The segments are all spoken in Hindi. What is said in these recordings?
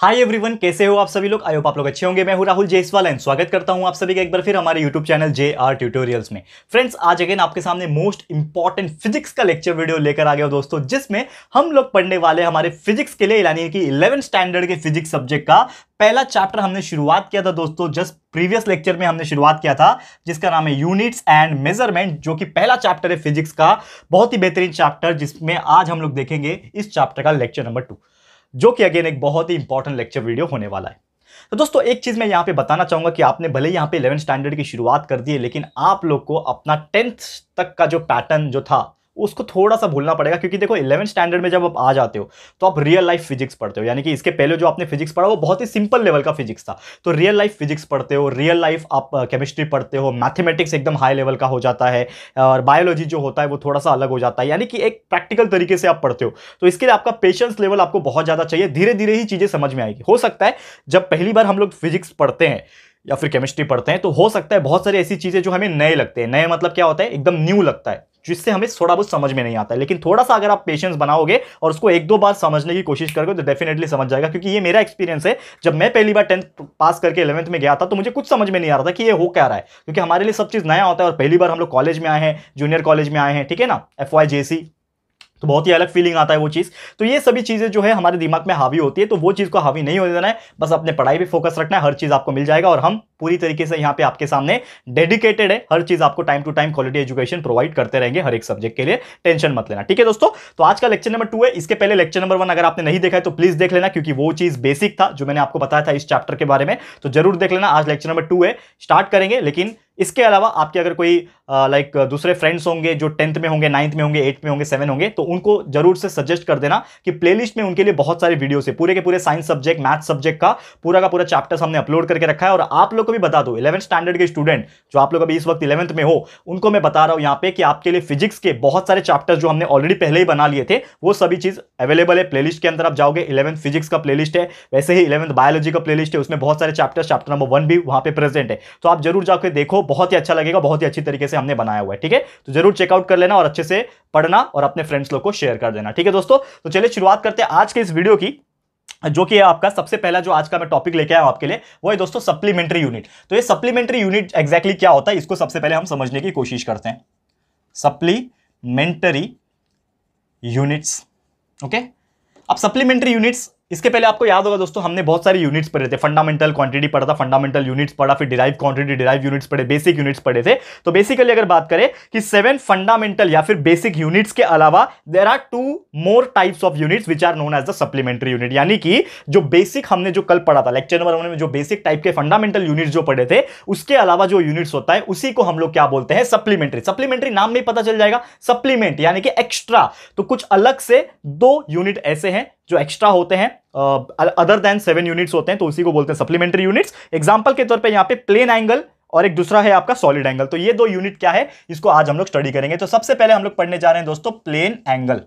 हाय एवरीवन कैसे हो आप सभी लोग होप आप लोग अच्छे होंगे मैं हूं राहुल जयसवाल एंड स्वागत करता हूं आप सभी का एक बार फिर हमारे YouTube channel J R tutorials में फ्रेंड्स आज अगेन आपके सामने मोस्ट इंपॉर्टेंट फिजिक्स का लेक्चर वीडियो लेकर आ गया दोस्तों जिसमें हम लोग पढ़ने वाले हमारे फिजिक्स के लिए यानी कि इलेवन स्टैंडर्ड के फिजिक्स सब्जेक्ट का पहला चैप्टर हमने शुरुआत किया था दोस्तों जस्ट प्रीवियस लेक्चर में हमने शुरुआत किया था जिसका नाम है यूनिट्स एंड मेजरमेंट जो कि पहला चैप्टर है फिजिक्स का बहुत ही बेहतरीन चैप्टर जिसमें आज हम लोग देखेंगे इस चैप्टर का लेक्चर नंबर टू जो कि अगेन एक बहुत ही इंपॉर्टेंट लेक्चर वीडियो होने वाला है तो दोस्तों एक चीज़ मैं यहां पे बताना चाहूंगा कि आपने भले यहां पे इलेवन स्टैंडर्ड की शुरुआत कर दी है लेकिन आप लोग को अपना टेंथ तक का जो पैटर्न जो था उसको थोड़ा सा भूलना पड़ेगा क्योंकि देखो इलेवन स्टैंडर्ड में जब आप आ जाते हो तो आप रियल लाइफ फिजिक्स पढ़ते हो यानी कि इसके पहले जो आपने फिजिक्स पढ़ा वो बहुत ही सिंपल लेवल का फिजिक्स था तो रियल लाइफ फिजिक्स पढ़ते हो रियल लाइफ आप केमिस्ट्री पढ़ते हो मैथमेटिक्स एकदम हाई लेवल का हो जाता है और बायोलॉजी जो होता है वो थोड़ा सा अलग हो जाता है यानी कि एक प्रैक्टिकल तरीके से आप पढ़ते हो तो इसके लिए आपका पेशेंस लेवल आपको बहुत ज़्यादा चाहिए धीरे धीरे ही चीज़ें समझ में आएगी हो सकता है जब पहली बार हम लोग फिजिक्स पढ़ते हैं या फिर केमिस्ट्री पढ़ते हैं तो हो सकता है बहुत सारी ऐसी चीज़ें जो हमें नए लगते हैं नए मतलब क्या होता है एकदम न्यू लगता है जिससे हमें थोड़ा बहुत समझ में नहीं आता है लेकिन थोड़ा सा अगर आप पेशेंस बनाओगे और उसको एक दो बार समझने की कोशिश करोगे तो डेफिनेटली समझ जाएगा क्योंकि ये मेरा एक्सपीरियंस है जब मैं पहली बार टेंथ पास करके इलेवंथ में गया था तो मुझे कुछ समझ में नहीं आ रहा था कि ये हो क्या रहा है क्योंकि हमारे लिए सब चीज़ नया होता है और पहली बार हम लोग कॉलेज में आए हैं जूनियर कॉलेज में आए हैं ठीक है ना एफ वाई तो बहुत ही अलग फीलिंग आता है वो चीज़ तो ये सभी चीज़ें जो है हमारे दिमाग में हावी होती है तो वो चीज़ को हावी नहीं होने देना है बस अपने पढ़ाई पे फोकस रखना है हर चीज़ आपको मिल जाएगा और हम पूरी तरीके से यहाँ पे आपके सामने डेडिकेटेड है हर चीज़ आपको time to time quality education provide करते रहेंगे हर एक सब्जेक्ट के लिए टेंशन मत लेना ठीक है दोस्तों तो आज का लेक्चर नंबर टू है इसके पहले लेक्चर नंबर वन अगर आपने नहीं देखा है तो प्लीज़ देख लेना क्योंकि वो चीज़ बेसिक था जो मैंने आपको बताया था इस चैप्टर के बारे में तो जरूर देख लेना आज लेक्चर नंबर टू है स्टार्ट करेंगे लेकिन इसके अलावा आपके अगर कोई लाइक दूसरे फ्रेंड्स होंगे जो टेंथ में होंगे नाइन्थ में होंगे एट्थ में होंगे सेवन होंगे तो उनको जरूर से सजेस्ट कर देना कि प्लेलिस्ट में उनके लिए बहुत सारे वीडियोस है पूरे के पूरे साइंस सब्जेक्ट मैथ सब्जेक्ट का पूरा का पूरा चैप्टर्स हमने अपलोड करके रखा है और आप लोग को भी बता दो इलेवंथ स्टैंडर्ड के स्टूडेंट जो आप लोग अभी इस वक्त इलेवंथ में हो उनको मैं बता रहा हूँ यहाँ पे कि आपके लिए फिजिक्स के बहुत सारे चैप्टर्स जो हमने ऑलरेडी पहले ही बना लिए थे वो सभी चीज़ अवेलेबल है प्लेलिस्ट के अंदर आप जाओगे इलेवंथ फिजिक्स का प्लेलिस्ट है वैसे ही इलेवंथ बायोलॉजी का प्लेलिस्ट है उसमें बहुत सारे चैप्टर्स चैप्टर नंबर वन भी वहाँ पे प्रेजेंट है तो आप जरूर जाकर देखो बहुत ही अच्छा लगेगा बहुत ही अच्छी तरीके से हमने बनाया हुआ है ठीक है तो जरूर चेकआउट कर लेना और अच्छे से पढ़ना और अपने फ्रेंड्स लोग को शेयर कर देना ठीक है दोस्तों तो चलिए शुरुआत करते हैं आज के इस वीडियो की जो कि है आपका सबसे पहला जो आज का मैं टॉपिक लेके आया हूं आपके लिए वो है दोस्तों सप्लीमेंट्री यूनिट तो ये सप्लीमेंट्री यूनिट एक्जैक्टली क्या होता है इसको सबसे पहले हम समझने की कोशिश करते हैं सप्लीमेंट्री यूनिट्स ओके अब सप्लीमेंट्री यूनिट्स इसके पहले आपको याद होगा दोस्तों हमने बहुत सारे यूनिट्स पढ़े थे फंडामेंटल क्वांटिटी पढ़ा था फंडामेंटल यूनिट्स पढ़ा फिर डिराइव क्वांटिटी डिराइव यूनिट्स पढ़े बेसिक यूनिट्स पढ़े थे तो बेसिकली अगर बात करें कि सेवन फंडामेंटल या फिर बेसिक यूनिट्स के अलावा there are two more types of units which are known as the supplementary unit यानी कि जो बेसिक हमने जो कल पढ़ा था लेक्चर नंबर वन में जो बेसिक टाइप के फंडामेंटल यूनिट्स जो पढ़े थे उसके अलावा जो यूनिट्स होता है उसी को हम लोग क्या बोलते हैं सप्लीमेंट्री सप्लीमेंट्री नाम में पता चल जाएगा सप्लीमेंट यानी कि एक्स्ट्रा तो कुछ अलग से दो यूनिट ऐसे हैं जो एक्स्ट्रा होते हैं अदर देन सेवन यूनिट्स होते हैं तो उसी को बोलते हैं सप्लीमेंट्री यूनिट्स एग्जाम्पल के तौर पर यहाँ पे प्लेन एंगल और एक दूसरा है आपका सॉलिड एंगल तो ये दो यूनिट क्या है इसको आज हम लोग स्टडी करेंगे तो सबसे पहले हम लोग पढ़ने जा रहे हैं दोस्तों प्लेन एंगल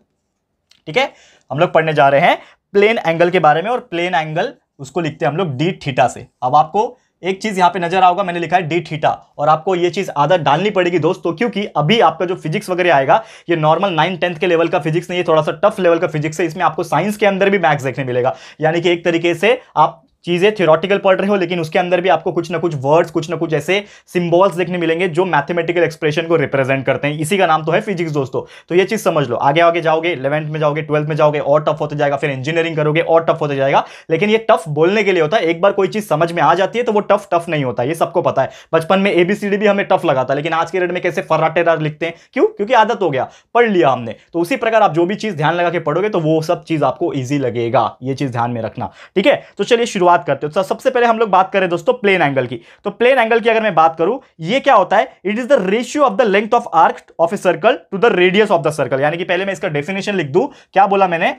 ठीक है हम लोग पढ़ने जा रहे हैं प्लेन एंगल के बारे में और प्लेन एंगल उसको लिखते हैं हम लोग डी थीटा से अब आपको एक चीज यहाँ पे नजर आओगा मैंने लिखा है डी थीटा और आपको ये चीज आदत डालनी पड़ेगी दोस्तों क्योंकि अभी आपका जो फिजिक्स वगैरह आएगा ये नॉर्मल नाइन टेंथ के लेवल का फिजिक्स नहीं है थोड़ा सा टफ लेवल का फिजिक्स है इसमें आपको साइंस के अंदर भी मैथ्स देखने मिलेगा यानी कि एक तरीके से आप चीज़ें थियोरटिकल पढ़ रहे हो लेकिन उसके अंदर भी आपको कुछ ना कुछ वर्ड्स कुछ ना कुछ ऐसे सिंबल्स देखने मिलेंगे जो मैथमेटिकल एक्सप्रेशन को रिप्रेजेंट करते हैं इसी का नाम तो है फिजिक्स दोस्तों तो ये चीज़ समझ लो आगे आगे जाओगे इलेवंथ में जाओगे ट्वेल्थ में जाओगे और टफ होता जाएगा फिर इंजीनियरिंग करोगे और टफ होता जाएगा लेकिन ये टफ बोलने के लिए होता है एक बार कोई चीज़ समझ में आ जाती है तो वो टफ टफ नहीं होता ये सबको पता है बचपन में एबीसीडी भी हमें टफ लगा था लेकिन आज के डेट में कैसे फर्राटेदार लिखते हैं क्यों क्योंकि आदत हो गया पढ़ लिया हमने तो उसी प्रकार आप जो भी चीज़ ध्यान लगा के पढ़ोगे तो वो सब चीज़ आपको ईजी लगेगा ये चीज़ ध्यान में रखना ठीक है तो चलिए शुरुआत शुरुआत करते हो तो सबसे पहले हम लोग बात करें दोस्तों प्लेन एंगल की तो प्लेन एंगल की अगर मैं बात करूं ये क्या होता है it is the ratio of the length of arc of a circle to the radius of the circle यानी कि पहले मैं इसका डेफिनेशन लिख दू क्या बोला मैंने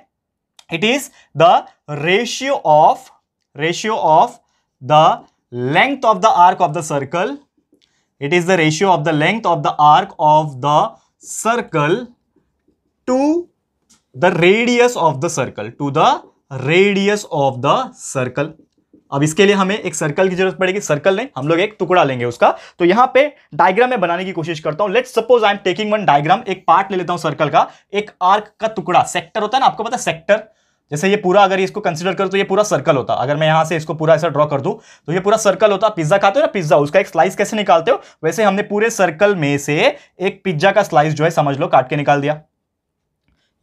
it is the ratio of ratio of the length of the arc of the circle it is the ratio of the length of the arc of the circle to the radius of the circle to the radius of the circle अब इसके लिए हमें एक सर्कल की जरूरत पड़ेगी सर्कल नहीं हम लोग एक टुकड़ा लेंगे उसका तो यहां पे डायग्राम में बनाने की कोशिश करता हूं let suppose I am taking one diagram एक पार्ट ले लेता हूं सर्कल का एक आर्क का टुकड़ा सेक्टर होता है ना आपको पता है सेक्टर जैसे ये पूरा अगर इसको कंसिडर करो तो ये पूरा सर्कल होता अगर मैं यहाँ से इसको पूरा ऐसा ड्रॉ कर दूं तो ये पूरा सर्कल होता पिज्जा खाते हो ना पिज्जा उसका एक स्लाइस कैसे निकालते हो वैसे हमने पूरे सर्कल में से एक पिज्जा का स्लाइस जो है समझ लो काट के निकाल दिया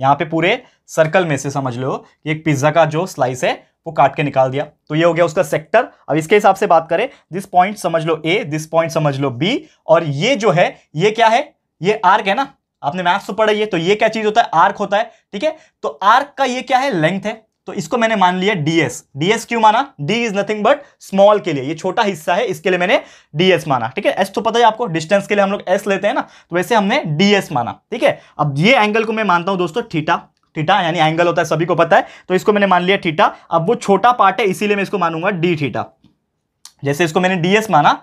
यहाँ पे पूरे सर्कल में से समझ लो कि एक पिज्ज़ा का जो स्लाइस है वो काट के निकाल दिया तो ये हो गया उसका सेक्टर अब इसके हिसाब से बात करें दिस पॉइंट समझ लो ए दिस पॉइंट समझ लो बी और ये जो है ये क्या है ये आर्क है ना आपने मैथ्स तो पढ़ा ही है तो ये क्या चीज होता है आर्क होता है ठीक है तो आर्क का ये क्या है लेंथ है तो इसको मैंने मान लिया डीएस डीएस क्यों माना D is nothing but small के लिए ये छोटा हिस्सा है इसके लिए मैंने डीएस माना ठीक है एस तो पता है आपको डिस्टेंस के लिए हम लोग एस लेते हैं ना तो वैसे हमने डीएस माना ठीक है अब ये एंगल को मैं मानता हूं दोस्तों ठीटा थीटा यानी एंगल होता है सभी को पता है तो इसको मैंने मान लिया ठीटा अब वो छोटा पार्ट है इसीलिए मैं इसको मानूंगा डी थीटा जैसे इसको मैंने डीएस माना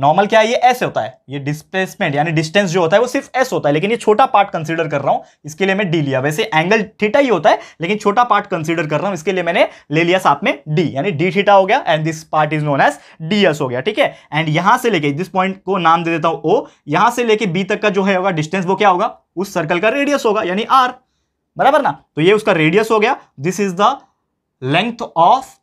नॉर्मल क्या है ये एस होता है ये डिस्प्लेसमेंट यानी डिस्टेंस जो होता है वो सिर्फ एस होता है लेकिन ये छोटा पार्ट कंसीडर कर रहा हूँ इसके लिए मैं डी लिया वैसे एंगल थीटा ही होता है लेकिन छोटा पार्ट कंसीडर कर रहा हूँ इसके लिए मैंने ले लिया साथ में डी यानी डी थीटा हो गया and this part is known as D S हो गया ठीक है एंड यहां से लेके दिस पॉइंट को नाम दे देता हूँ ओ यहां से लेके बी तक का जो है होगा डिस्टेंस वो क्या होगा उस सर्कल का रेडियस होगा यानी आर बराबर ना तो ये उसका रेडियस हो गया this is the length of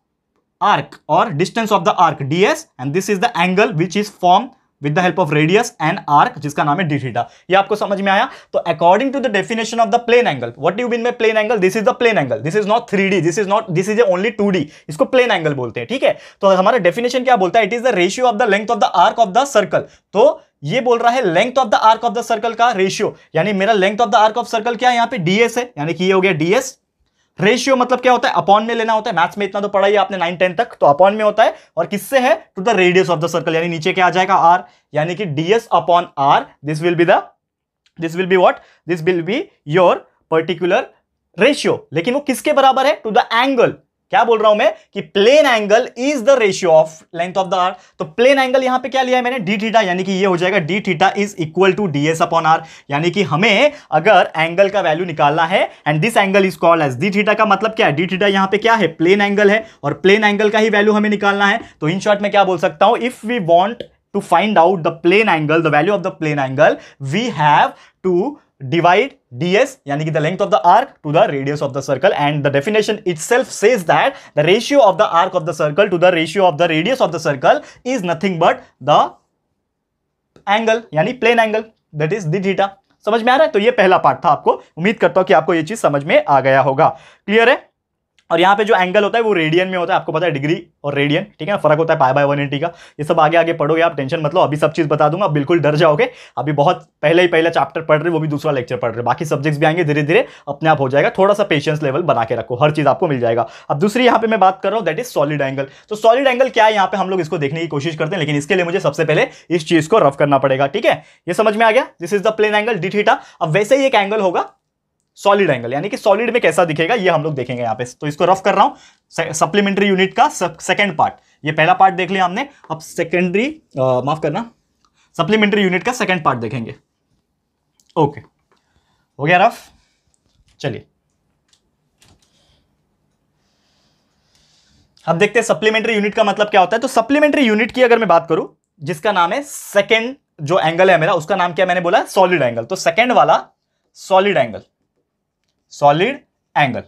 और distance of the arc D S and this is the angle which is formed with the help of radius and arc जिसका नाम है डी थीटा ये आपको समझ में आया तो according to the definition of the plane angle what you mean by plane angle this is the plane angle this is not three D this is not this is only two D इसको प्लेन एंगल बोलते हैं ठीक है तो हमारा डेफिनेशन क्या बोलता है it is the ratio of the length of the arc of the circle तो ये बोल रहा है length of the arc of the circle का रेशियो यानी मेरा length of the arc of circle क्या है यहाँ पे डीएस है यानी कि ये हो गया डीएस रेशियो मतलब क्या होता है अपॉन में लेना होता है मैथ्स में इतना तो पढ़ा ही आपने नाइन टेन तक तो अपॉन में होता है और किससे है to the radius of the circle यानी नीचे क्या आ जाएगा आर यानी कि D S upon R this will be the this will be what this will be your particular ratio लेकिन वो किसके बराबर है टू द एंगल क्या बोल रहा हूं मैं कि plane angle is the ratio of length of the R तो प्लेन एंगल यहां पे क्या लिया है मैंने डी थीटा यानी कि ये हो जाएगा D theta is equal to D S upon R यानी कि हमें अगर एंगल का वैल्यू निकालना है and this angle is called as D theta का मतलब क्या है डी थीटा यहां पे क्या है प्लेन एंगल है और प्लेन एंगल का ही वैल्यू हमें निकालना है तो इन शॉर्ट में क्या बोल सकता हूं if we want to find out the plane angle the value of the plane angle we have to divide ds yani ki the length of the arc to the radius of the circle and the definition itself says that the ratio of the arc of the circle to the ratio of the radius of the circle is nothing but the angle yani plane angle that is d theta समझ में आ रहा है तो ये पहला पार्ट था आपको उम्मीद करता हूं कि आपको ये चीज समझ में आ गया होगा क्लियर है और यहाँ पे जो एंगल होता है वो रेडियन में होता है आपको पता है डिग्री और रेडियन ठीक है फर्क होता है पाई बाय वन एटी का ये सब आगे आगे पढ़ोगे आप टेंशन मतलब अभी सब चीज़ बता दूंगा बिल्कुल डर जाओगे अभी बहुत पहले ही पहला चैप्टर पढ़ रहे वो भी दूसरा लेक्चर पढ़ रहे बाकी सब्जेक्ट्स भी आएंगे धीरे धीरे अपने आप हो जाएगा थोड़ा सा पेशेंस लेवल बना के रखो हर चीज़ आपको मिल जाएगा अब दूसरी यहाँ पर मैं बात कर रहा हूँ दैट इज सॉलिड एंगल तो सॉलिड एंगल क्या है यहाँ पे हम लोग इसको देखने की कोशिश करते हैं लेकिन इसके लिए मुझे सबसे पहले इस चीज़ को रफ करना पड़ेगा ठीक है ये समझ में आ गया this is the plane angle D theta अब वैसे ही एक एंगल होगा सॉलिड एंगल यानी कि सॉलिड में कैसा दिखेगा ये हम लोग देखेंगे यहाँ पे तो इसको रफ कर रहा हूँ सप्लीमेंट्री यूनिट का सेकेंड पार्ट ये पहला पार्ट देख लिया हमने अब सेकेंडरी माफ करना सप्लीमेंट्री यूनिट का सेकेंड पार्ट देखेंगे ओके हो गया रफ चलिए अब देखते हैं सप्लीमेंट्री यूनिट का मतलब क्या होता है तो सप्लीमेंट्री यूनिट की अगर मैं बात करूं जिसका नाम है सेकेंड जो एंगल है मेरा उसका नाम क्या मैंने बोला सॉलिड एंगल तो सेकेंड वाला सॉलिड एंगल सॉलिड एंगल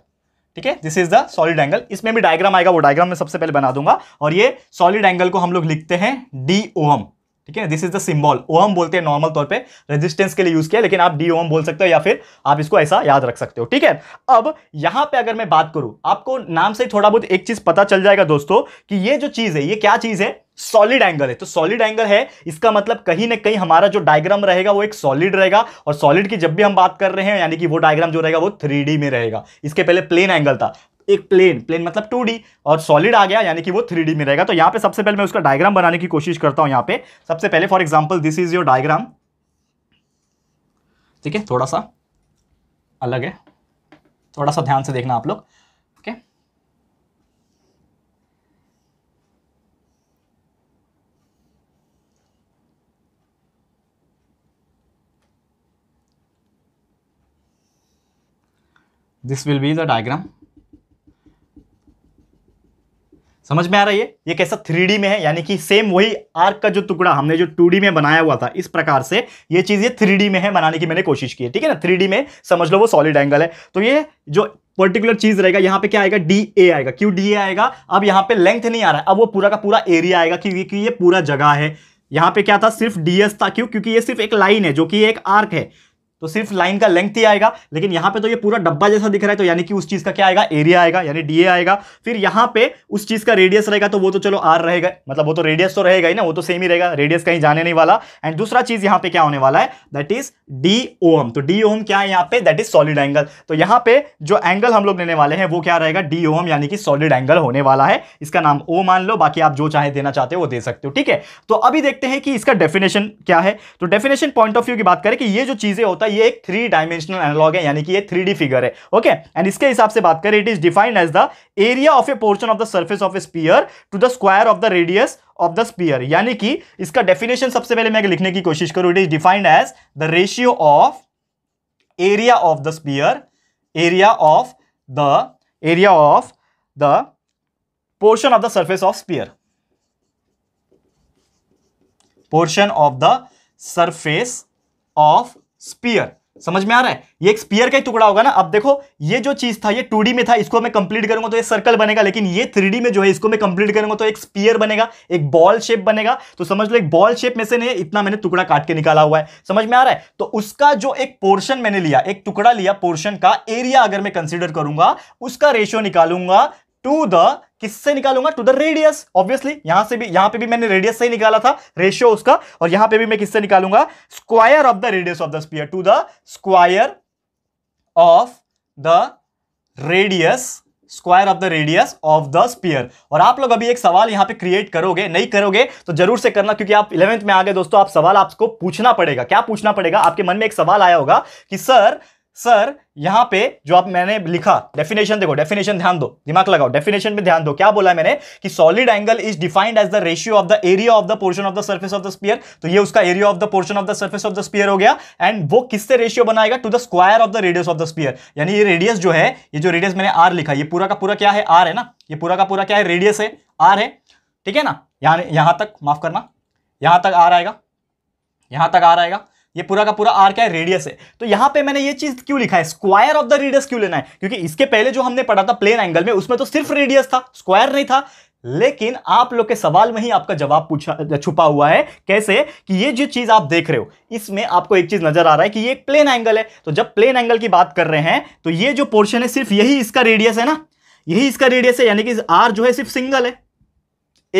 ठीक है this is the solid angle इसमें भी डायग्राम आएगा वो डायग्राम में सबसे पहले बना दूंगा और ये सॉलिड एंगल को हम लोग लिखते हैं डी ओहम ठीक है this is the symbol ohm बोलते हैं नॉर्मल तौर पे रेजिस्टेंस के लिए यूज किया लेकिन आप डी ओहम बोल सकते हो या फिर आप इसको ऐसा याद रख सकते हो ठीक है अब यहां पे अगर मैं बात करूं आपको नाम से थोड़ा बहुत एक चीज पता चल जाएगा दोस्तों कि ये जो चीज है ये क्या चीज है सॉलिड एंगल है तो सॉलिड एंगल है इसका मतलब कहीं ना कहीं हमारा जो डायग्राम रहेगा वो एक सॉलिड रहेगा और सॉलिड की जब भी हम बात कर रहे हैं यानी कि वो डायग्राम जो रहेगा वो थ्री में रहेगा इसके पहले प्लेन एंगल था एक प्लेन प्लेन मतलब टू और सॉलिड आ गया यानी कि वो थ्री में रहेगा तो यहाँ पे सबसे पहले मैं उसका डायग्राम बनाने की कोशिश करता हूँ यहाँ पे सबसे पहले for example this is your diagram ठीक है थोड़ा सा अलग है थोड़ा सा ध्यान से देखना आप लोग this will be the diagram समझ में आ रहा है ये कैसा थ्री में है यानी कि सेम वही आर्क का जो टुकड़ा हमने जो टू में बनाया हुआ था इस प्रकार से ये चीज़ ये थ्री में है बनाने की मैंने कोशिश की है ठीक है ना थ्री में समझ लो वो सॉलिड एंगल है तो ये जो पर्टिकुलर चीज रहेगा यहाँ पे क्या आएगा डी ए आएगा क्यों डी ए आएगा अब यहाँ पे लेंथ नहीं आ रहा है अब वो पूरा का पूरा एरिया आएगा क्योंकि ये पूरा जगह है यहाँ पे क्या था सिर्फ डीएस था क्यों क्योंकि ये सिर्फ एक लाइन है जो कि एक आर्क है तो सिर्फ लाइन का लेंथ ही आएगा लेकिन यहां पे तो ये पूरा डब्बा जैसा दिख रहा है तो यानी कि उस चीज़ का क्या आएगा एरिया आएगा यानी डीए आएगा फिर यहां पे उस चीज़ का रेडियस रहेगा तो वो तो चलो आर रहेगा मतलब वो तो रेडियस तो रहेगा ही ना वो तो सेम ही रहेगा रेडियस कहीं जाने नहीं वाला एंड दूसरा चीज़ यहां पर क्या होने वाला है दैट इज डी ओम तो डी ओम क्या है यहाँ पे दैट इज सॉलिड एंगल तो यहाँ पे जो एंगल हम लोग लेने वाले हैं वो क्या रहेगा डी ओम यानी कि सॉलिड एंगल होने वाला है इसका नाम ओ मान लो बाकी आप जो चाहे देना चाहते हो वो दे सकते हो ठीक है तो अभी देखते हैं कि इसका डेफिनेशन क्या है तो डेफिनेशन पॉइंट ऑफ व्यू की बात करें कि ये जो चीज़ें होता है ये एक थ्री डायमेंशनल एनालॉग है यानी कि ये थ्री फिगर है ओके एंड इसके हिसाब से बात करें it is defined as the area of a portion of the surface of a sphere to the square of the radius of the sphere यानी कि इसका डेफिनेशन सबसे पहले मैं लिखने की कोशिश करूं it is defined as the ratio of area of the sphere area of the area of the portion of the surface of sphere portion of the surface of sphere समझ में आ रहा है ये एक स्पीयर का ही टुकड़ा होगा ना अब देखो ये जो चीज था ये टू में था इसको मैं कंप्लीट करूंगा तो ये सर्कल बनेगा लेकिन ये थ्री में जो है इसको मैं कंप्लीट करूंगा तो एक स्पीयर बनेगा एक बॉल शेप बनेगा तो समझ लो एक बॉल शेप में से नहीं इतना मैंने टुकड़ा काट के निकाला हुआ है समझ में आ रहा है तो उसका जो एक पोर्शन मैंने लिया एक टुकड़ा लिया पोर्शन का एरिया अगर मैं कंसिडर करूंगा उसका रेशियो निकालूंगा टू द किससे निकालूंगा टू द रेडियस ऑब्वियसली यहां से भी यहां पे भी मैंने रेडियस से ही निकाला था रेशियो उसका और यहां पे भी मैं किससे निकालूंगा square of the radius of the sphere to the square of the radius square of the radius of the sphere और आप लोग अभी एक सवाल यहां पे क्रिएट करोगे नहीं करोगे तो जरूर से करना क्योंकि आप इलेवेंथ में आ गए दोस्तों आप सवाल आपको पूछना पड़ेगा क्या पूछना पड़ेगा आपके मन में एक सवाल आया होगा कि सर सर यहां पे जो आप मैंने लिखा डेफिनेशन देखो डेफिनेशन ध्यान दो दिमाग लगाओ डेफिनेशन में ध्यान दो क्या बोला है मैंने कि solid angle is defined as the ratio of the area of the portion of the surface of the sphere तो ये उसका area of the portion of the surface of the sphere हो गया एंड वो किससे रेशियो बनाएगा to the square of the radius of the sphere यानी ये रेडियस जो है ये जो रेडियस मैंने आर लिखा ये पूरा का पूरा क्या है आर है ना ये पूरा का पूरा क्या है रेडियस है आर है ठीक है ना यहां यहां तक माफ करना यहां तक आर आएगा यहां तक आर आएगा ये पूरा का पूरा आर क्या है रेडियस है तो यहां पे मैंने ये चीज क्यों लिखा है स्क्वायर ऑफ द रेडियस क्यों लेना है क्योंकि इसके पहले जो हमने पढ़ा था प्लेन एंगल में उसमें तो सिर्फ रेडियस था स्क्वायर नहीं था लेकिन आप लोग के सवाल में ही आपका जवाब पूछा छुपा हुआ है कैसे कि ये जो चीज आप देख रहे हो इसमें आपको एक चीज नजर आ रहा है कि ये एक प्लेन एंगल है तो जब प्लेन एंगल की बात कर रहे हैं तो ये जो पोर्शन है सिर्फ यही इसका रेडियस है ना यही इसका रेडियस है यानी कि आर जो है सिर्फ सिंगल है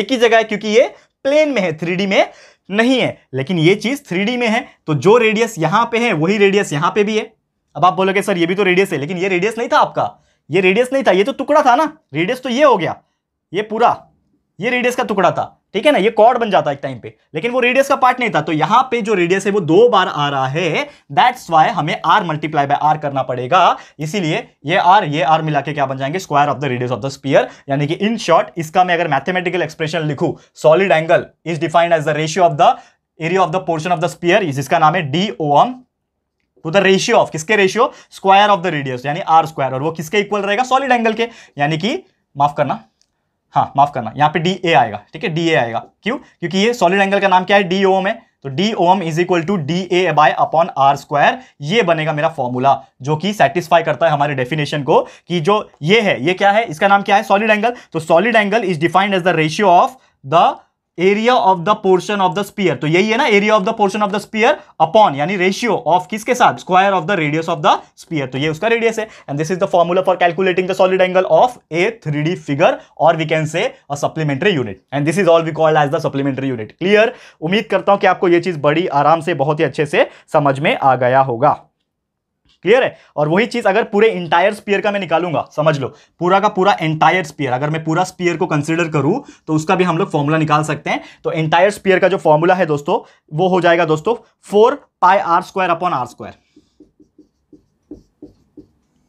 एक ही जगह है क्योंकि ये प्लेन में है थ्री में नहीं है लेकिन ये चीज़ थ्री में है तो जो रेडियस यहां पे है वही रेडियस यहां पे भी है अब आप बोलोगे सर ये भी तो रेडियस है लेकिन ये रेडियस नहीं था आपका ये रेडियस नहीं था ये तो टुकड़ा था ना रेडियस तो ये हो गया ये पूरा ये रेडियस का टुकड़ा था ठीक है ना ये कॉर्ड बन जाता है एक टाइम पे लेकिन वो रेडियस का पार्ट नहीं था तो यहां पे जो रेडियस है वो दो बार आ रहा है दैट्स वाई हमें आर मल्टीप्लाई बाय आर करना पड़ेगा इसीलिए ये आर ये आर मिला के क्या बन जाएंगे square of the radius of the sphere यानी कि इन शॉर्ट इसका मैं अगर मैथमेटिकल एक्सप्रेशन लिखू solid angle is defined as the ratio of the area of the portion of the sphere जिसका नाम है D O M to the ratio of किसके ratio square of the radius यानी आर स्क्वायर और वो किसके इक्वल रहेगा सॉलिड एंगल के यानी कि माफ करना हाँ माफ करना यहाँ पे डी ए आएगा ठीक है डी ए आएगा क्यों क्योंकि ये सॉलिड एंगल का नाम क्या है डी ओ है तो D O M is equal to D A by upon R square ये बनेगा मेरा फॉर्मूला जो कि सेटिस्फाई करता है हमारे डेफिनेशन को कि जो ये है ये क्या है इसका नाम क्या है सॉलिड एंगल तो solid angle is defined as the ratio of the area of the portion of the sphere तो यही है ना area of the portion of the sphere upon यानी रेशियो ऑफ किसके साथ square of the radius of the sphere तो ये उसका रेडियस है and this is the formula for calculating the solid angle of a three figure और वी कैन से अ supplementary unit and this is all we called as the supplementary unit clear उम्मीद करता हूं कि आपको यह चीज बड़ी आराम से बहुत ही अच्छे से समझ में आ गया होगा क्लियर है और वही चीज अगर पूरे इंटायर स्पीयर का मैं निकालूंगा समझ लो पूरा का पूरा एंटायर स्पीयर अगर मैं पूरा स्पीयर को कंसिडर करूं तो उसका भी हम लोग फॉर्मूला निकाल सकते हैं तो एंटायर स्पीयर का जो फॉर्मूला है दोस्तों वो हो जाएगा दोस्तों four pi R square upon R square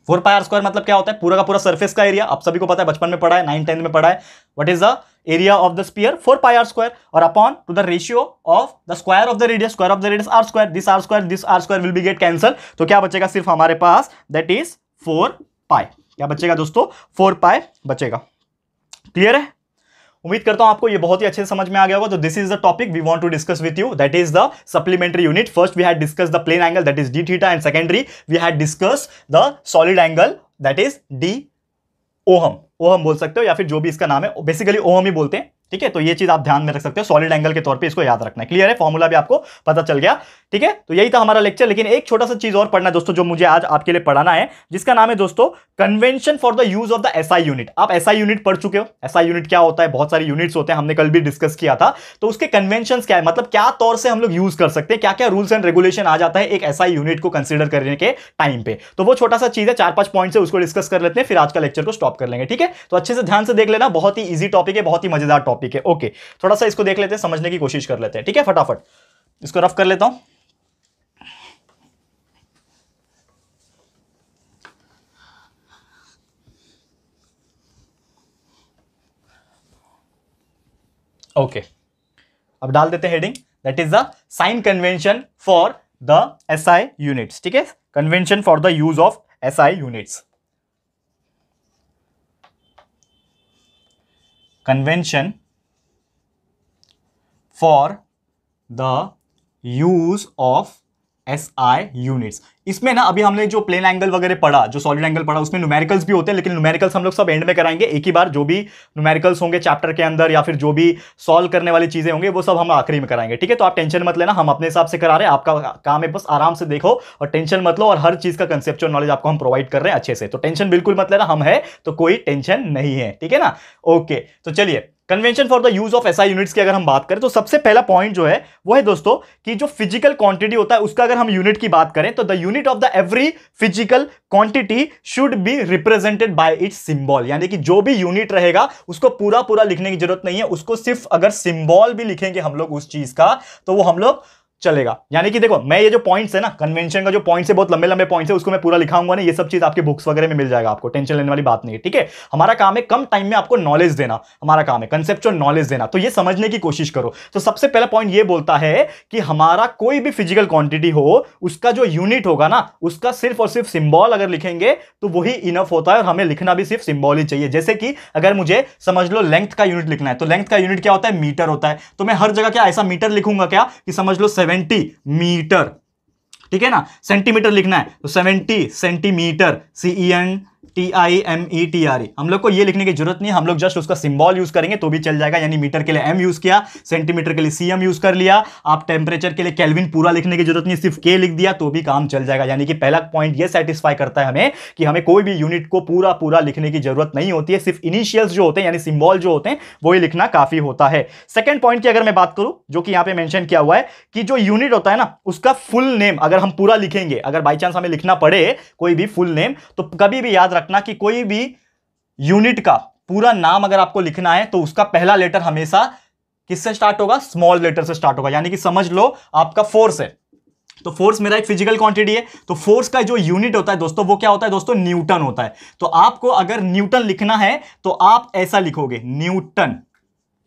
four pi R square मतलब क्या होता है पूरा का पूरा सर्फेस का एरिया आप सभी को पता है बचपन में पढ़ा है नाइन टेंथ में पढ़ा है what is the area of the sphere four pi R square और upon to the ratio of the square of the radius square of the radius R square this R square this R square will be get cancel तो क्या बचेगा सिर्फ हमारे पास दैट इज फोर पाई क्या बचेगा दोस्तों फोर पाई बचेगा क्लियर है उम्मीद करता हूं आपको ये बहुत ही अच्छे से समझ में आ गया होगा तो this is the topic we want to discuss with you that is the supplementary unit first we had discuss the plane angle that is D theta and secondary we had discuss the solid angle that is D ohm O हम बोल सकते हो या फिर जो भी इसका नाम है बेसिकली ओ हम ही बोलते हैं ठीक है तो ये चीज आप ध्यान में रख सकते हो सॉलिड एंगल के तौर पे इसको याद रखना है क्लियर है फॉर्मूला भी आपको पता चल गया ठीक है तो यही था हमारा लेक्चर लेकिन एक छोटा सा चीज और पढ़ना है दोस्तों जो मुझे आज आपके लिए पढ़ाना है जिसका नाम है दोस्तों convention for the use of the SI unit आप एसआई यूनिट पढ़ चुके हो एसआई यूनिट क्या होता है बहुत सारे यूनिट्स होते हैं हमने कल भी डिस्कस किया था तो उसके कन्वेंशन क्या है मतलब क्या तौर से हम लोग यूज कर सकते हैं क्या क्या रूल्स एंड रेगुलेशन आ जाता है एक एसआई यूनिट को कंसिडर करने के टाइम पे तो वो छोटा सा चीज है चार पांच पॉइंट है उसको डिस्कस कर लेते हैं फिर आज का लेक्चर को स्टॉप कर लेंगे ठीक है तो अच्छे से ध्यान से देख लेना बहुत ही ईजी टॉपिक है बहुत ही मजेदार टॉपिक है ओके थोड़ा सा इसको देख लेते हैं समझने की कोशिश कर लेते हैं ठीक है फटाफट इसको रफ कर लेता हूं ओके अब डाल देते हैं heading that is the sign convention for the S I units ठीक है convention for the use of S I units convention for the use of S I units इसमें ना अभी हमने जो प्लेन एंगल वगैरह पढ़ा जो सॉलिड एंगल पढ़ा उसमें न्यूमेरिकल्स भी होते हैं लेकिन न्यूमेरिकल्स हम लोग सब एंड में कराएंगे एक ही बार जो भी न्यूमेरिकल्स होंगे चैप्टर के अंदर या फिर जो भी सॉल्व करने वाली चीज़ें होंगे वो सब हम आखिरी में कराएंगे ठीक है तो आप टेंशन मत लेना हम अपने हिसाब से करा रहे हैं आपका काम है बस आराम से देखो और टेंशन मत लो और हर चीज़ का कंसेप्चुअल नॉलेज आपको हम प्रोवाइड कर रहे हैं अच्छे से तो टेंशन बिल्कुल मत लेना हम है तो कोई टेंशन नहीं है ठीक है ना ओके तो चलिए convention for the use of SI units की अगर हम बात करें तो सबसे पहला पॉइंट जो है वो है दोस्तों कि जो फिजिकल क्वांटिटी होता है उसका अगर हम यूनिट की बात करें तो the unit of the every physical quantity should be represented by its symbol यानी कि जो भी यूनिट रहेगा उसको पूरा पूरा लिखने की जरूरत नहीं है उसको सिर्फ अगर सिम्बॉल भी लिखेंगे हम लोग उस चीज का तो वो हम लोग चलेगा यानी कि देखो मैं ये जो पॉइंट्स है ना कन्वेंशन का जो पॉइंट्स है बहुत लंबे लंबे पॉइंट्स है उसको मैं पूरा लिखाऊंगा ना ये सब चीज आपके बुक्स वगैरह में मिल जाएगा आपको टेंशन लेने वाली बात नहीं है ठीक है हमारा काम है कम टाइम में आपको नॉलेज देना हमारा काम है कंसेप्चुअल नॉलेज देना तो ये समझने की कोशिश करो तो सबसे पहला पॉइंट ये बोलता है कि हमारा कोई भी फिजिकल क्वांटिटी हो उसका जो यूनिट होगा ना उसका सिर्फ और सिर्फ सिम्बॉल अगर लिखेंगे तो वही इनफ होता है और हमें लिखना भी सिर्फ सिम्बॉल ही चाहिए जैसे कि अगर मुझे समझ लो लेंथ का यूनिट लिखना है तो लेंथ का यूनिट क्या होता है मीटर होता है तो मैं हर जगह क्या ऐसा मीटर लिखूंगा क्या कि समझ लो सेवेंटी मीटर ठीक है ना सेंटीमीटर लिखना है तो seventy centimetre C N e T I M E T R E हम लोग को ये लिखने की जरूरत नहीं हम लोग जस्ट उसका सिंबल यूज करेंगे तो भी चल जाएगा यानी मीटर के लिए एम यूज किया सेंटीमीटर के लिए सी एम यूज कर लिया आप टेम्परेचर के लिए कैलविन पूरा लिखने की जरूरत नहीं सिर्फ के लिख दिया तो भी काम चल जाएगा यानी कि पहला पॉइंट ये सेटिस्फाई करता है हमें कि हमें कोई भी यूनिट को पूरा पूरा लिखने की जरूरत नहीं होती है सिर्फ इनिशियल्स जो होते हैं यानी सिम्बॉल जो होते हैं वो ही लिखना काफी होता है सेकेंड पॉइंट की अगर मैं बात करूँ जो कि यहाँ पे मैंशन किया हुआ है कि जो यूनिट होता है ना उसका फुल नेम अगर हम पूरा लिखेंगे अगर बाई चांस हमें लिखना पड़े कोई भी फुल नेम तो कभी भी याद रख पटना की कोई भी यूनिट का पूरा नाम अगर आपको लिखना है तो उसका पहला लेटर हमेशा किससे स्टार्ट होगा स्मॉल लेटर से स्टार्ट होगा यानी कि समझ लो आपका फोर्स है तो फोर्स मेरा एक फिजिकल क्वांटिटी है तो फोर्स का जो यूनिट होता है दोस्तों वो क्या होता है दोस्तों न्यूटन होता है तो आपको अगर न्यूटन लिखना है तो आप ऐसा लिखोगे न्यूटन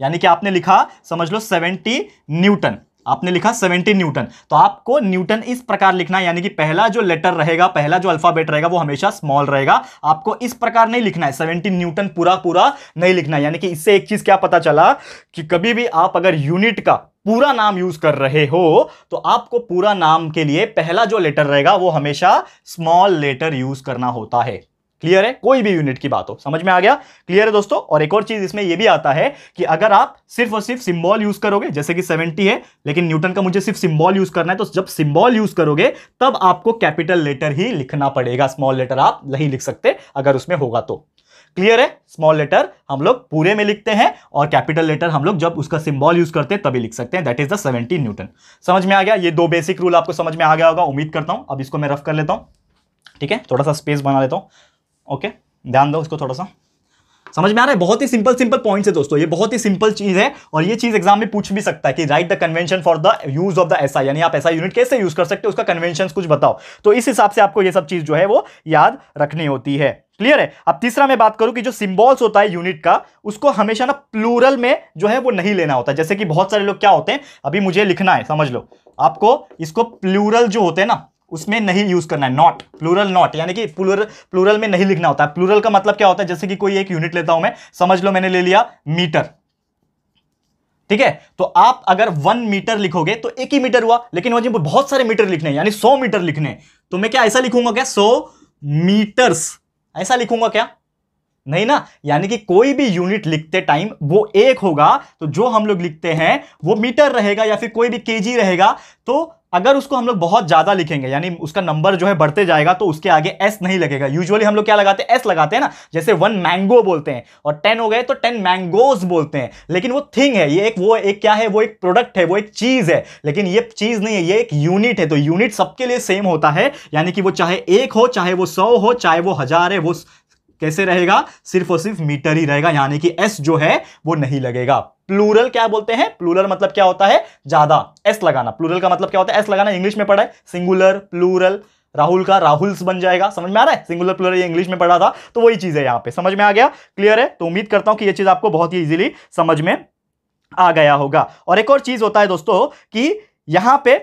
यानी कि आपने लिखा समझ लो 70 न्यूटन आपने लिखा 70 न्यूटन तो आपको न्यूटन इस प्रकार लिखना यानी कि पहला जो लेटर रहेगा पहला जो अल्फाबेट रहेगा वो हमेशा स्मॉल रहेगा आपको इस प्रकार नहीं लिखना है 70 न्यूटन पूरा पूरा नहीं लिखना यानी कि इससे एक चीज क्या पता चला कि कभी भी आप अगर यूनिट का पूरा नाम यूज कर रहे हो तो आपको पूरा नाम के लिए पहला जो लेटर रहेगा वो हमेशा स्मॉल लेटर यूज करना होता है क्लियर है कोई भी यूनिट की बात हो समझ में आ गया क्लियर है दोस्तों और एक और चीज इसमें यह भी आता है कि अगर आप सिर्फ और सिर्फ सिंबल यूज करोगे जैसे कि 70 है लेकिन न्यूटन का मुझे सिर्फ सिंबल यूज करना है तो जब सिंबल यूज करोगे तब आपको कैपिटल लेटर ही लिखना पड़ेगा स्मॉल लेटर आप नहीं लिख सकते अगर उसमें होगा तो क्लियर है स्मॉल लेटर हम लोग पूरे में लिखते हैं और कैपिटल लेटर हम लोग जब उसका सिंबल यूज करते हैं तभी लिख सकते हैं दैट इज द 70 न्यूटन समझ में आ गया ये दो बेसिक रूल आपको समझ में आ गया होगा उम्मीद करता हूं अब इसको मैं रफ कर लेता हूं ठीक है थोड़ा सा स्पेस बना लेता हूं ओके ध्यान दो उसको थोड़ा सा समझ में आ रहा है बहुत ही सिंपल सिंपल पॉइंट है दोस्तों ये बहुत ही सिंपल चीज है और ये चीज एग्जाम में पूछ भी सकता है कि right the convention for the use of the SI यानी आप एसआई यूनिट कैसे यूज कर सकते हो उसका कन्वेंशन कुछ बताओ तो इस हिसाब से आपको ये सब चीज जो है वो याद रखनी होती है क्लियर है अब तीसरा मैं बात करूं कि जो सिंबल्स होता है यूनिट का उसको हमेशा ना प्लूरल में जो है वो नहीं लेना होता जैसे कि बहुत सारे लोग क्या होते हैं अभी मुझे लिखना है समझ लो आपको इसको प्लूरल जो होते हैं ना उसमें नहीं यूज करना है नॉट प्लूरल नॉट यानी कि प्लूरल प्लूरल में नहीं लिखना होता है प्लूरल का मतलब क्या होता है जैसे कि कोई एक यूनिट लेता हूं मैं समझ लो मैंने ले लिया मीटर ठीक है तो आप अगर वन मीटर लिखोगे तो एक ही मीटर हुआ लेकिन मुझे बहुत सारे मीटर लिखने यानी सौ मीटर लिखने तो मैं क्या ऐसा लिखूंगा क्या सौ मीटर्स ऐसा लिखूंगा क्या नहीं ना यानी कि कोई भी यूनिट लिखते टाइम वो एक होगा तो जो हम लोग लिखते हैं वो मीटर रहेगा या फिर कोई भी केजी रहेगा तो अगर उसको हम लोग बहुत ज़्यादा लिखेंगे यानी उसका नंबर जो है बढ़ते जाएगा तो उसके आगे एस नहीं लगेगा यूजुअली हम लोग क्या लगाते हैं एस लगाते हैं ना जैसे वन मैंगो बोलते हैं और टेन हो गए तो टेन मैंगोज बोलते हैं लेकिन वो थिंग है ये एक वो एक क्या है वो एक प्रोडक्ट है वो एक चीज़ है लेकिन ये चीज़ नहीं है ये एक यूनिट है तो यूनिट सबके लिए सेम होता है यानी कि वो चाहे एक हो चाहे वो सौ हो चाहे वो हज़ार है वो कैसे रहेगा सिर्फ और सिर्फ मीटर ही रहेगा यानी कि एस जो है वो नहीं लगेगा प्लूरल क्या बोलते हैं प्लूरल मतलब क्या होता है ज्यादा एस लगाना प्लूरल का मतलब क्या होता है एस लगाना इंग्लिश में पढ़ा है सिंगुलर प्लूरल राहुल का राहुल्स बन जाएगा समझ में आ रहा है सिंगुलर प्लूरल ये इंग्लिश में पढ़ा था तो वही चीज है यहाँ पे समझ में आ गया क्लियर है तो उम्मीद करता हूं कि यह चीज आपको बहुत ही इजीली समझ में आ गया होगा और एक और चीज होता है दोस्तों कि यहां पे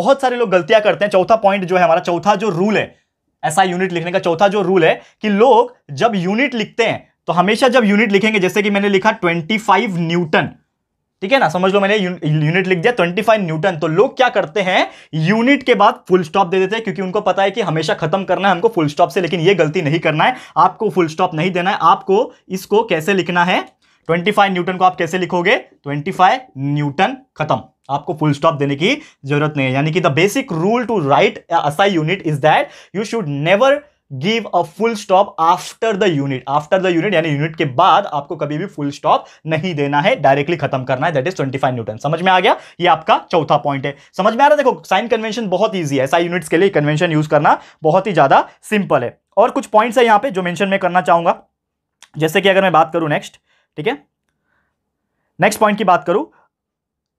बहुत सारे लोग गलतियां करते हैं चौथा पॉइंट जो है हमारा चौथा जो रूल है ऐसा यूनिट लिखने का चौथा जो रूल है कि लोग जब यूनिट लिखते हैं तो हमेशा जब यूनिट लिखेंगे जैसे कि मैंने लिखा 25 न्यूटन ठीक है ना समझ लो मैंने यूनिट लिख दिया 25 न्यूटन तो लोग क्या करते हैं यूनिट के बाद फुल स्टॉप दे देते हैं क्योंकि उनको पता है कि हमेशा खत्म करना है हमको फुल स्टॉप से लेकिन यह गलती नहीं करना है आपको फुल स्टॉप नहीं देना है आपको इसको कैसे लिखना है फाइव न्यूटन को आप कैसे लिखोगे फाइव न्यूटन खत्म आपको फुल स्टॉप देने की जरूरत नहीं है यानी कि the basic rule to write a SI unit is that you should never give a full stop after the unit after the unit यानी यूनिट के बाद आपको कभी भी फुल स्टॉप नहीं देना है डायरेक्टली खत्म करना है दैट इज 25 न्यूटन समझ में आ गया ये आपका चौथा पॉइंट है समझ में आ रहा है देखो साइन कन्वेंशन बहुत ईजी है ऐसा यूनिट्स के लिए कन्वेंशन यूज करना बहुत ही ज्यादा सिंपल है और कुछ पॉइंट्स है यहाँ पे जो मैंशन में करना चाहूंगा जैसे कि अगर मैं बात करूं नेक्स्ट ठीक है नेक्स्ट पॉइंट की बात करूं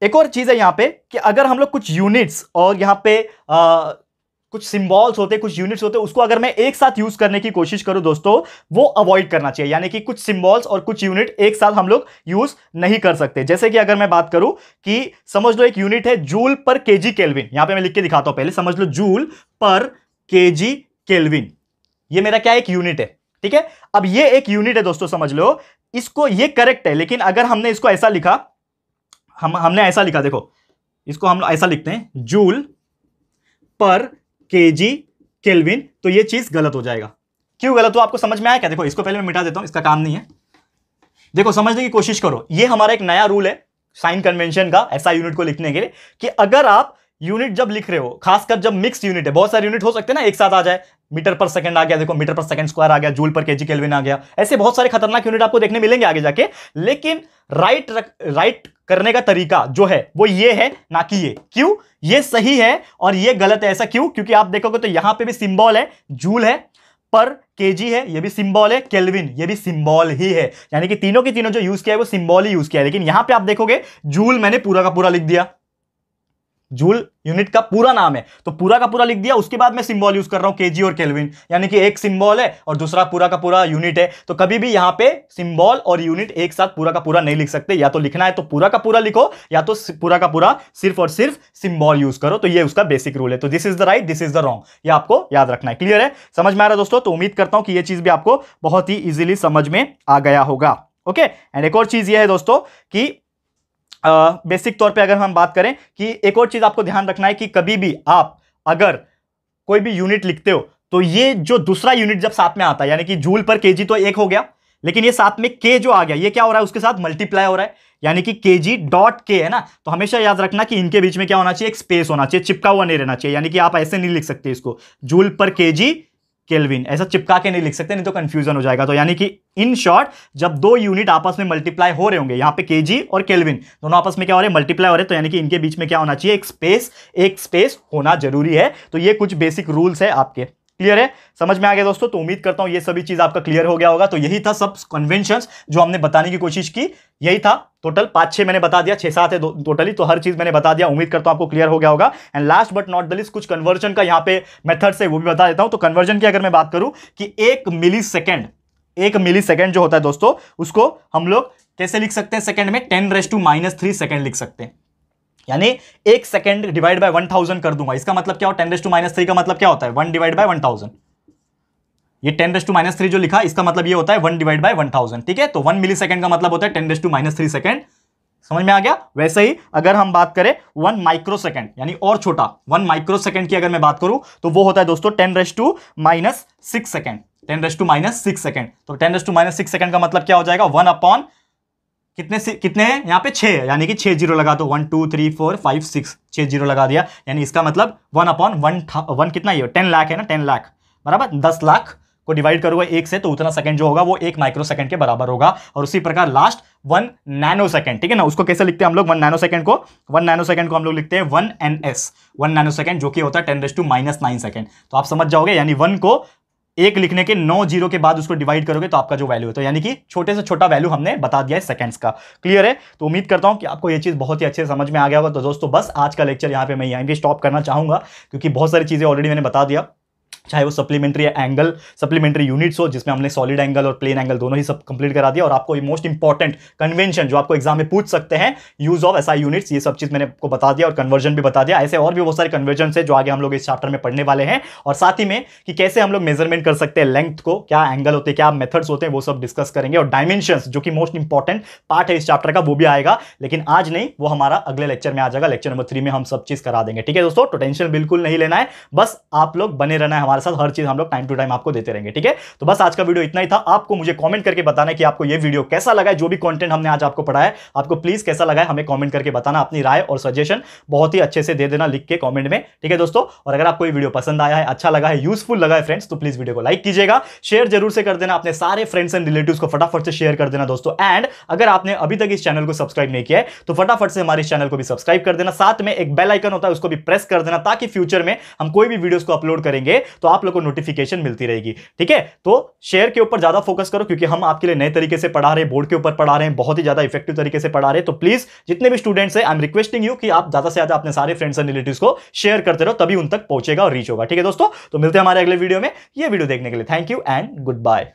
एक और चीज़ है यहाँ पे कि अगर हम लोग कुछ यूनिट्स और यहाँ पे आ, कुछ सिंबल्स होते कुछ यूनिट्स होते उसको अगर मैं एक साथ यूज करने की कोशिश करूं दोस्तों वो अवॉइड करना चाहिए यानी कि कुछ सिम्बॉल्स और कुछ यूनिट एक साथ हम लोग यूज नहीं कर सकते जैसे कि अगर मैं बात करूं कि समझ लो एक यूनिट है जूल पर के जी केलविन यहां पर मैं लिख के दिखाता हूं पहले समझ लो जूल पर के जी केलविन ये मेरा क्या एक यूनिट है ठीक है अब ये एक यूनिट है दोस्तों समझ लो इसको ये करेक्ट है लेकिन अगर हमने इसको ऐसा लिखा हम हमने ऐसा लिखा देखो इसको हम ऐसा लिखते हैं जूल पर के जी केल्विन तो ये चीज़ गलत हो जाएगा क्यों गलत हो आपको समझ में आया क्या देखो इसको पहले मैं मिटा देता हूं इसका काम नहीं है देखो समझने की कोशिश करो ये हमारा एक नया रूल है साइन कन्वेंशन का ऐसा यूनिट को लिखने के लिए कि अगर आप यूनिट जब लिख रहे हो खासकर जब मिक्स यूनिट है बहुत सारे यूनिट हो सकते हैं ना एक साथ आ जाए मीटर पर सेकंड आ गया देखो मीटर पर सेकंड स्क्वायर आ गया जूल पर केजी केल्विन आ गया ऐसे बहुत सारे खतरनाक यूनिट आपको देखने मिलेंगे आगे जाके लेकिन राइट रक, राइट करने का तरीका जो है वो ये है ना कि ये क्यों ये सही है और ये गलत है ऐसा क्यों क्योंकि आप देखोगे तो यहां पर भी सिंबॉल है जूल है पर केजी है ये भी सिंबॉल है केल्विन ये भी सिंबॉल ही है यानी कि तीनों के तीनों जो यूज किया है वो सिंबल ही यूज किया है लेकिन यहां पे आप देखोगे जूल मैंने पूरा का पूरा लिख दिया जूल यूनिट का पूरा नाम है तो पूरा का पूरा लिख दिया उसके बाद मैं सिंबल यूज कर रहा हूं केजी और केल्विन यानी कि एक सिंबल है और दूसरा पूरा का पूरा यूनिट है तो कभी भी यहां पे सिंबल और यूनिट एक साथ पूरा का पूरा नहीं लिख सकते या तो लिखना है तो पूरा का पूरा लिखो या तो पूरा का पूरा सिर्फ और सिर्फ सिंबॉल यूज करो तो ये उसका बेसिक रूल है तो this is the right this is the wrong ये आपको याद रखना है क्लियर है समझ में आ रहा है दोस्तों तो उम्मीद करता हूं कि यह चीज भी आपको बहुत ही ईजिली समझ में आ गया होगा ओके एंड एक और चीज यह है दोस्तों की बेसिक तौर पे अगर हम बात करें कि एक और चीज़ आपको ध्यान रखना है कि कभी भी आप अगर कोई भी यूनिट लिखते हो तो ये जो दूसरा यूनिट जब साथ में आता है यानी कि जूल पर के तो एक हो गया लेकिन ये साथ में के जो आ गया ये क्या हो रहा है उसके साथ मल्टीप्लाई हो रहा है यानी कि के जी डॉट के है ना तो हमेशा याद रखना कि इनके बीच में क्या होना चाहिए एक स्पेस होना चाहिए चिपका हुआ नहीं रहना चाहिए यानी कि आप ऐसे नहीं लिख सकते इसको जूल पर के जी केल्विन ऐसा चिपका के नहीं लिख सकते नहीं तो कंफ्यूजन हो जाएगा तो यानी कि इन शॉर्ट जब दो यूनिट आपस में मल्टीप्लाई हो रहे होंगे यहाँ पे केजी और केल्विन दोनों आपस में क्या हो रहे हैं मल्टीप्लाई हो रहे हैं तो यानी कि इनके बीच में क्या होना चाहिए एक स्पेस एक स्पेस होना जरूरी है तो ये कुछ बेसिक रूल्स है आपके क्लियर है समझ में आ गया दोस्तों तो उम्मीद करता हूं ये सभी चीज आपका क्लियर हो गया होगा तो यही था सब कन्वेंशन जो हमने बताने की कोशिश की यही था टोटल पांच छह मैंने बता दिया छह सात है टोटली तो हर चीज मैंने बता दिया उम्मीद करता हूं आपको क्लियर हो गया होगा and last but not the least कुछ कन्वर्जन का यहाँ पे मेथड से वो भी बता देता हूं तो कन्वर्जन की अगर मैं बात करूं कि एक मिली सेकेंड एक मिली सेकेंड जो होता है दोस्तों उसको हम लोग कैसे लिख सकते हैं सेकंड में ten raise to minus three second लिख सकते हैं यानी एक second divide by one thousand कर दूंगा इसका मतलब क्या हो ten raise to minus three का मतलब क्या होता है one divide by one thousand ये ten raise to minus three जो लिखा इसका मतलब ये होता है one divide by one thousand ठीक है तो वन मिली सेकंड का मतलब होता है ten raise to minus three second समझ में आ गया वैसे ही अगर हम बात करें वन माइक्रो सेकेंड यानी और छोटा वन माइक्रो सेकेंड की अगर मैं बात करूं तो वो होता है दोस्तों ten raise to minus six second ten raise to minus six second तो ten raise to minus six second का मतलब क्या हो जाएगा वन अपॉन कितने से कितने हैं यहाँ पे छः यानी कि छः जीरो लगा दो one two three four five six छः जीरो लगा दिया यानी इसका मतलब वन अपॉन वन वन कितना ये टेन लाख है ना टेन लाख बराबर दस लाख को डिवाइड करोगे एक से तो उतना सेकंड जो होगा वो एक माइक्रो सेकंड के बराबर होगा और उसी प्रकार लास्ट वन नैनो सेकंड ठीक है ना उसको कैसे लिखते हैं हम लोग वन नैनो सेकंड को वन नैनो सेकंड को हम लोग लिखते हैं one N S one nanosecond जो कि होता है ten raise to minus nine second तो आप समझ जाओगे यानी वन को एक लिखने के नौ जीरो के बाद उसको डिवाइड करोगे तो आपका जो वैल्यू है तो यानी कि छोटे से छोटा वैल्यू हमने बता दिया है सेकंड्स का क्लियर है तो उम्मीद करता हूं कि आपको ये चीज़ बहुत ही अच्छे समझ में आ गया होगा तो दोस्तों बस आज का लेक्चर यहाँ पे मैं यहीं पे स्टॉप करना चाहूँगा क्योंकि बहुत सारी चीज़ें ऑलरेडी मैंने बता दिया चाहे वो सप्लीमेंट्री एंगल सप्लीमेंट्री यूनिट्स हो जिसमें हमने सॉलिड एंगल और प्लेन एंगल दोनों ही सब कंप्लीट करा दिया और आपको ये मोस्ट इंपॉर्टेंट कन्वेंशन जो आपको एग्जाम में पूछ सकते हैं यूज ऑफ एसआई यूनिट्स ये सब चीज़ मैंने आपको बता दिया और कन्वर्जन भी बता दिया ऐसे और भी बहुत सारे कन्वर्जन है जो आगे हम लोग इस चैप्टर में पढ़ने वाले हैं और साथ ही में कि कैसे हम लोग मेजरमेंट कर सकते हैं लेंथ को क्या एंगल होते हैं क्या मेथड्स होते हैं वो सब डिस्कस करेंगे और डायमेंशन जो कि मोस्ट इंपॉर्टेंट पार्ट है इस चैप्टर का वो भी आएगा लेकिन आज नहीं वो हमारा अगले लेक्चर में आ जाएगा लेक्चर नंबर थ्री में हम सब चीज़ करा देंगे ठीक है दोस्तों टोटेंशियल बिल्कुल नहीं लेना है बस आप लोग बने रहना है हमारे साथ हर चीज़ हम लोग टाइम टू टाइम आपको देते रहेंगे ठीक है तो बस आज का वीडियो इतना ही था आपको मुझे कॉमेंट करके बताना कि आपको यह वीडियो कैसा लगा है जो भी कॉन्टेंट हमने आज आपको पढ़ाया आपको प्लीज़ कैसा लगा है हमें कॉमेंट करके बताना अपनी राय और सजेशन बहुत ही अच्छे से दे देना लिख के कॉमेंट में ठीक है दोस्तों और अगर आपको वीडियो पसंद आया है अच्छा लगा है यूजफुल लगा है फ्रेंड्स तो प्लीज़ वीडियो को लाइक कीजिएगा शेयर जरूर से कर देना अपने सारे फ्रेंड्स एंड रिलेटिव को फटाफट से शेयर कर देना दोस्तों एंड अगर आपने अभी तक इस चैनल को सब्सक्राइब नहीं किया है तो फटाफट से हमारे चैनल को भी सब्सक्राइब कर देना साथ में एक बेल आइकन होता है उसको भी प्रेस कर देना ताकि फ्यूचर में हम कोई भी वीडियोस को अपलोड करेंगे तो आप लोग को नोटिफिकेशन मिलती रहेगी ठीक है तो शेयर के ऊपर ज़्यादा फोकस करो क्योंकि हम आपके लिए नए तरीके से पढ़ा रहे हैं बोर्ड के ऊपर पढ़ा रहे हैं बहुत ही ज़्यादा इफेक्टिव तरीके से पढ़ा रहे तो प्लीज़ जितने भी स्टूडेंट्स हैं आई एम रिक्वेस्टिंग यू कि आप ज़्यादा से ज़्यादा अपने सारे फ्रेंड्स एंड रिलेटिव को शेयर करते रहो तभी उन तक पहुंचेगा और रीच होगा ठीक है दोस्तों तो मिलते हैं हमारे अगले वीडियो में ये वीडियो देखने के लिए thank you and good bye